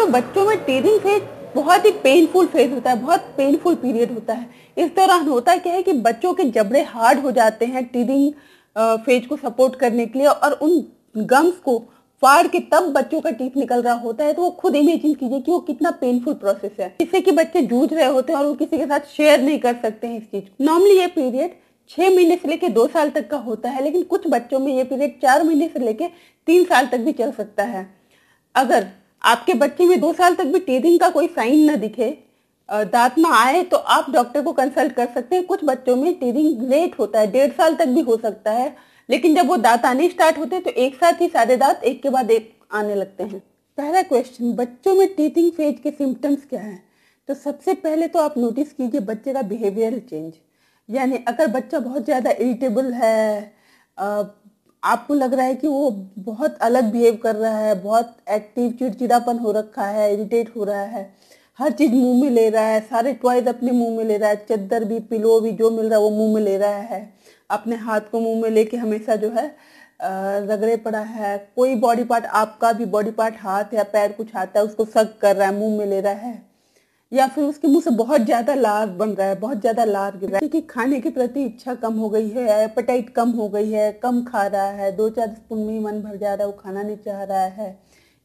तो बच्चों में टीजिंग फेज बहुत ही पेनफुल फेज होता है बहुत पेनफुल पीरियड होता है इस दौरान होता क्या है कि बच्चों के जबड़े हार्ड हो जाते हैं टीजिंग फेज को सपोर्ट करने के लिए और उन गम्स को फाड़ के तब बच्चों का टीथ निकल रहा होता है तो वो खुद इमेजिन कीजिए कि वो कितना पेनफुल प्रोसेस है जिससे कि बच्चे जूझ रहे होते हैं और वो किसी के साथ शेयर नहीं कर सकते हैं इस चीज को नॉर्मली ये पीरियड छह महीने से लेकर दो साल तक का होता है लेकिन कुछ बच्चों में ये पीरियड चार महीने से लेकर तीन साल तक भी चल सकता है अगर आपके बच्चे में दो साल तक भी टीथिंग का कोई साइन ना दिखे दांत में आए तो आप डॉक्टर को कंसल्ट कर सकते हैं कुछ बच्चों में टीथिंग लेट होता है डेढ़ साल तक भी हो सकता है लेकिन जब वो दांत आने स्टार्ट होते हैं तो एक साथ ही सारे दांत एक के बाद एक आने लगते हैं पहला क्वेश्चन बच्चों में टीथिंग फेज के सिम्टम्स क्या हैं तो सबसे पहले तो आप नोटिस कीजिए बच्चे का बिहेवियर चेंज यानी अगर बच्चा बहुत ज़्यादा इरिटेबल है आपको लग रहा है कि वो बहुत अलग बिहेव कर रहा है बहुत एक्टिव चिड़चिड़ापन हो रखा है इरिटेट हो रहा है हर चीज़ मुंह में ले रहा है सारे टॉयज अपने मुंह में ले रहा है चद्दर भी पिलो भी जो मिल रहा है वो मुंह में ले रहा है अपने हाथ को मुंह में लेके हमेशा जो है रगड़े पड़ा है कोई बॉडी पार्ट आपका भी बॉडी पार्ट हाथ या पैर कुछ आता है उसको सक कर रहा है मुंह में ले रहा है या फिर उसके मुंह से बहुत ज्यादा लार बन रहा है बहुत ज्यादा लार गिर रहा है क्योंकि खाने के प्रति इच्छा कम हो गई है एपेटाइट कम हो गई है कम खा रहा है दो चार स्पून में ही मन भर जा रहा है वो खाना नहीं चाह रहा है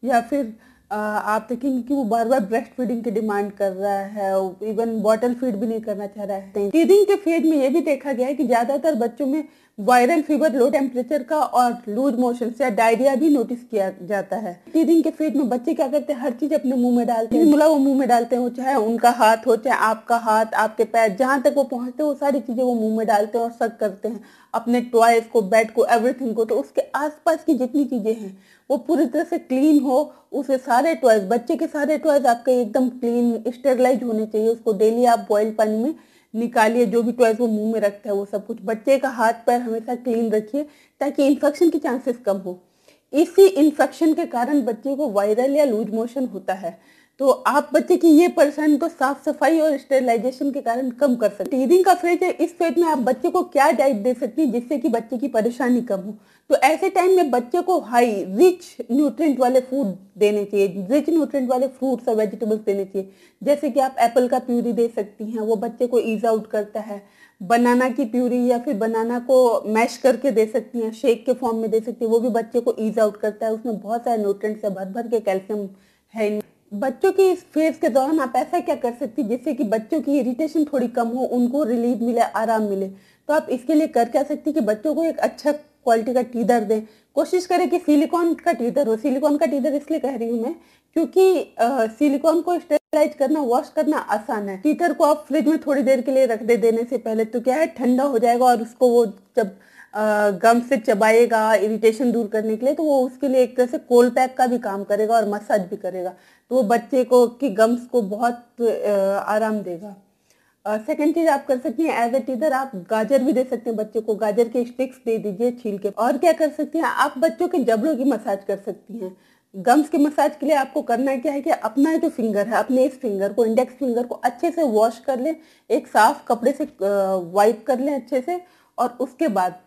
या फिर आप देखेंगे कि वो बार बार ब्रेस्ट फीडिंग की डिमांड कर रहा है इवन बॉटल फीड भी नहीं करना चाह रहा है टीदिंग के फेज में ये भी देखा गया है कि ज्यादातर बच्चों में वायरल फीवर लो टेम्परेचर का और लूज मोशन या डायरिया भी नोटिस किया जाता है टीदिंग के फेज में बच्चे क्या करते हैं हर चीज अपने मुंह में डालते हैं मुला मतलब वो मुंह में डालते हो चाहे उनका हाथ हो चाहे आपका हाथ आपके पैर जहाँ तक वो पहुंचते हैं वो सारी चीजें वो मुंह में डालते हैं और सक करते हैं अपने टॉयज को बेड को एवरीथिंग को तो उसके आसपास की जितनी चीज़ें हैं वो पूरी तरह से क्लीन हो उसे सारे टॉयज बच्चे के सारे टॉयज आपके एकदम क्लीन स्टेरलाइज होने चाहिए उसको डेली आप बॉयल पानी में निकालिए जो भी टॉयज वो मुंह में रखता है वो सब कुछ बच्चे का हाथ पैर हमेशा क्लीन रखिए ताकि इन्फेक्शन के चांसेस कम हो इसी इन्फेक्शन के कारण बच्चे को वायरल या लूज मोशन होता है तो आप बच्चे की ये परेशानी को साफ सफाई और स्टेलाइजेशन के कारण कम कर सकते टीदिंग का फेज है इस फेज में आप बच्चे को क्या डाइट दे सकते हैं जिससे कि बच्चे की परेशानी कम हो तो ऐसे टाइम में बच्चे को हाई रिच न्यूट्रिएंट वाले फूड देने चाहिए रिच न्यूट्रिएंट वाले फ्रूट्स और वेजिटेबल्स देने चाहिए जैसे कि आप एप्पल का प्यूरी दे सकती हैं वो बच्चे को ईज आउट करता है बनाना की प्यूरी या फिर बनाना को मैश करके दे सकती हैं शेक के फॉर्म में दे सकती हैं वो भी बच्चे को ईज आउट करता है उसमें बहुत सारे न्यूट्रेंट्स है भर भर के कैल्शियम है बच्चों की इस फेज के दौरान आप ऐसा क्या कर सकती जिससे कि बच्चों की इरिटेशन थोड़ी कम हो उनको रिलीफ मिले आराम मिले तो आप इसके लिए कर क्या सकती कि बच्चों को एक अच्छा क्वालिटी का टीदर दें कोशिश करें कि सिलिकॉन का टीदर हो सिलिकॉन का टीदर इसलिए कह रही हूँ मैं क्योंकि सिलिकॉन को स्टेलाइज करना वॉश करना आसान है टीथर को आप फ्रिज में थोड़ी देर के लिए रख दे देने से पहले तो क्या है ठंडा हो जाएगा और उसको वो जब गम से चबाएगा इरिटेशन दूर करने के लिए तो वो उसके लिए एक तरह से कोल्ड पैक का भी काम करेगा और मसाज भी करेगा तो वो बच्चे को की गम्स को बहुत आराम देगा सेकेंड चीज आप कर सकती हैं एज ए टीदर आप गाजर भी दे सकते हैं बच्चों को गाजर के स्टिक्स दे दीजिए छील के और क्या कर सकती हैं आप बच्चों के जबड़ों की मसाज कर सकती हैं गम्स के मसाज के लिए आपको करना क्या है कि अपना जो फिंगर है अपने इस फिंगर को इंडेक्स फिंगर को अच्छे से वॉश कर लें एक साफ कपड़े से वाइप कर लें अच्छे से और उसके बाद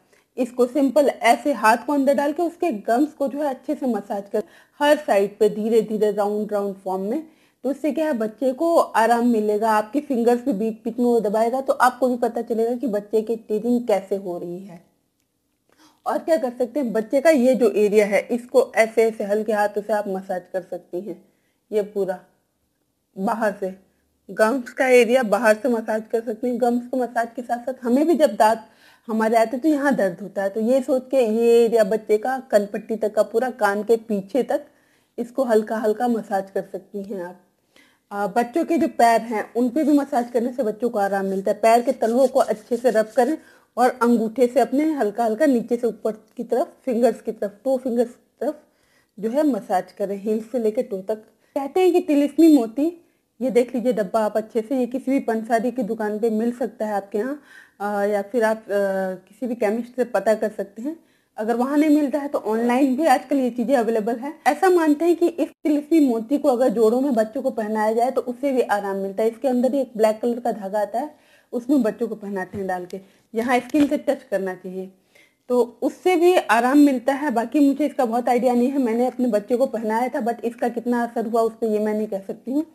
इसको सिंपल ऐसे हाथ को अंदर डाल के उसके गम्स को जो है अच्छे से मसाज कर हर साइड पे धीरे धीरे राउंड राउंड फॉर्म में तो इससे क्या है बच्चे को आराम मिलेगा आपकी फिंगर्स भी बीच बीच में वो दबाएगा तो आपको भी पता चलेगा कि बच्चे की टीथिंग कैसे हो रही है और क्या कर सकते हैं बच्चे का ये जो एरिया है इसको ऐसे ऐसे हल्के हाथों से आप मसाज कर सकती हैं ये पूरा बाहर से गम्स का एरिया बाहर से मसाज कर सकती हैं गम्स को मसाज के साथ साथ हमें भी जब दांत हमारे आते तो यहाँ दर्द होता है तो ये सोच के ये एरिया बच्चे का कनपट्टी तक का पूरा कान के पीछे तक इसको हल्का हल्का मसाज कर सकती हैं आप आ, बच्चों के जो पैर हैं उन पे भी मसाज करने से बच्चों को आराम मिलता है पैर के तलवों को अच्छे से रब करें और अंगूठे से अपने हल्का हल्का नीचे से ऊपर की तरफ फिंगर्स की तरफ टो फिंगर्स की तरफ जो है मसाज करें हिल से लेकर टो तक कहते हैं कि तिलिस्मी मोती ये देख लीजिए डब्बा आप अच्छे से ये किसी भी पंसारी की दुकान पे मिल सकता है आपके यहाँ या फिर आप किसी भी केमिस्ट से पता कर सकते हैं अगर वहाँ नहीं मिलता है तो ऑनलाइन भी आजकल ये चीज़ें अवेलेबल है ऐसा मानते हैं कि इस तिलस्मी मोती को अगर जोड़ों में बच्चों को पहनाया जाए तो उससे भी आराम मिलता है इसके अंदर ही एक ब्लैक कलर का धागा आता है उसमें बच्चों को पहनाते हैं डाल के यहाँ स्किन से टच करना चाहिए तो उससे भी आराम मिलता है बाकी मुझे इसका बहुत आइडिया नहीं है मैंने अपने बच्चे को पहनाया था बट इसका कितना असर हुआ उस पर ये मैं नहीं कह सकती हूँ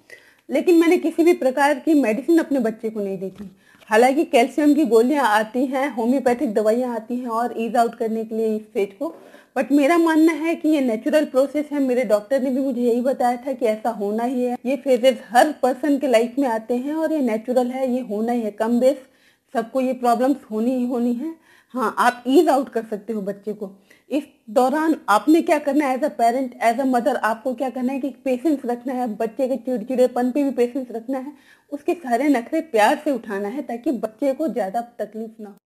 लेकिन मैंने किसी भी प्रकार की मेडिसिन अपने बच्चे को नहीं दी थी हालांकि कैल्शियम की गोलियां आती हैं होम्योपैथिक दवाइयां आती हैं और ईज आउट करने के लिए इस फेज को बट मेरा मानना है कि ये नेचुरल प्रोसेस है मेरे डॉक्टर ने भी मुझे यही बताया था कि ऐसा होना ही है ये फेजेस हर पर्सन के लाइफ में आते हैं और ये नेचुरल है ये होना ही है कम बेस सबको ये प्रॉब्लम्स होनी ही होनी है हाँ आप ईज आउट कर सकते हो बच्चे को इस दौरान आपने क्या करना है as a parent as a mother आपको क्या करना है कि पेशेंस रखना है बच्चे के चिड़चिड़ेपन पे भी पेशेंस रखना है उसके सारे नखरे प्यार से उठाना है ताकि बच्चे को ज़्यादा तकलीफ ना हो